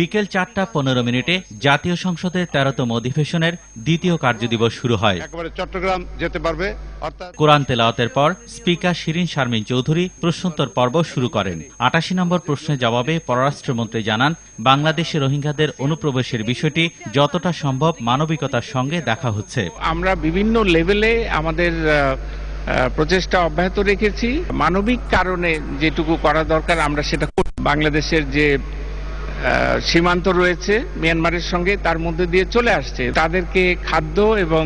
বিকেল চারটা পনেরো মিনিটে জাতীয় সংসদের তেরোতম অধিবেশনের দ্বিতীয় কার্যদিবস শুরু হয় চট্টগ্রাম যেতে পারবে কোরআন তেলাওয়াতের পর স্পিকার শিরিন শারমিন চৌধুরী প্রশ্নোত্তর পর্ব শুরু করেন আটাশি নম্বর প্রশ্নের জবাবে পররাষ্ট্রমন্ত্রী জানান বাংলাদেশে রোহিঙ্গাদের অনুপ্রবেশের বিষয়টি যতটা সম্ভব মানবিকতার সঙ্গে দেখা হচ্ছে আমরা বিভিন্ন লেভেলে আমাদের প্রচেষ্টা অব্যাহত রেখেছি মানবিক কারণে যেটুকু করা দরকার আমরা সেটা বাংলাদেশের যে সীমান্ত রয়েছে মিয়ানমারের সঙ্গে তার মধ্যে দিয়ে চলে আসছে তাদেরকে খাদ্য এবং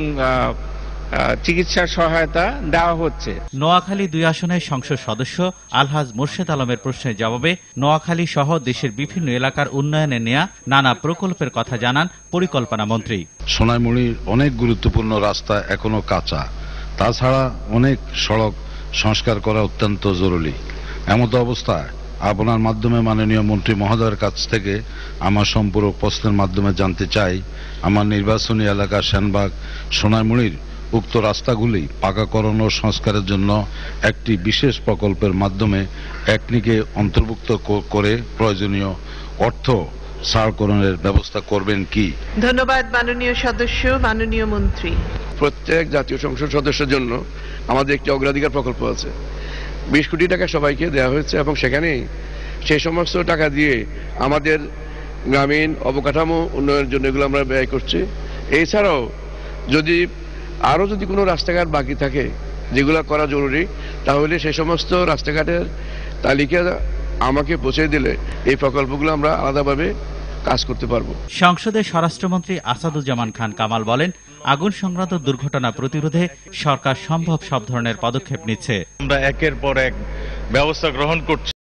চিকিৎসা সহায়তা দেওয়া হচ্ছে নোয়াখালী দুই আসনের সংসদ সদস্য আলহাজ মোর্শেদ আলমের প্রশ্নের জবাবে নোয়াখালী সহ দেশের বিভিন্ন এলাকার উন্নয়নে নেয়া নানা প্রকল্পের কথা জানান পরিকল্পনা মন্ত্রী সোনাইমুড়ির অনেক গুরুত্বপূর্ণ রাস্তা এখনো কাঁচা তাছাড়া অনেক সড়ক সংস্কার করা অত্যন্ত জরুরি এমত অবস্থায় আপনার মাধ্যমে মাননীয় মন্ত্রী মহোদয়ের কাছ থেকে আমার সম্পূর্ণ প্রশ্নের মাধ্যমে জানতে চাই আমার নির্বাচনী এলাকা সেনবাগ সোনাইমুড়ির উক্ত রাস্তাগুলি পাকাকরণ ও সংস্কারের জন্য একটি বিশেষ প্রকল্পের মাধ্যমে একনিকে অন্তর্ভুক্ত করে প্রয়োজনীয় অর্থ সারকরণের ব্যবস্থা করবেন কি ধন্যবাদ মাননীয় সদস্য মাননীয় মন্ত্রী প্রত্যেক জাতীয় সংসদ সদস্যের জন্য আমাদের একটি অগ্রাধিকার প্রকল্প আছে বিশ কোটি টাকা সবাইকে দেওয়া হয়েছে এবং সেখানে সেই সমস্ত টাকা দিয়ে আমাদের গ্রামীণ অবকাঠামো উন্নয়নের জন্য এগুলো আমরা ব্যয় করছি এছাড়াও যদি আরও যদি কোনো রাস্তাঘাট বাকি থাকে যেগুলো করা জরুরি তাহলে সেই সমস্ত রাস্তাঘাটের তালিকা আমাকে পৌঁছে দিলে এই প্রকল্পগুলো আমরা আলাদাভাবে কাজ করতে পারব সংসদে স্বরাষ্ট্রমন্ত্রী আসাদুজ্জামান খান কামাল বলেন আগুন সংক্রান্ত দুর্ঘটনা প্রতিরোধে সরকার সম্ভব সব ধরনের পদক্ষেপ নিচ্ছে আমরা একের পর এক ব্যবস্থা গ্রহণ করছি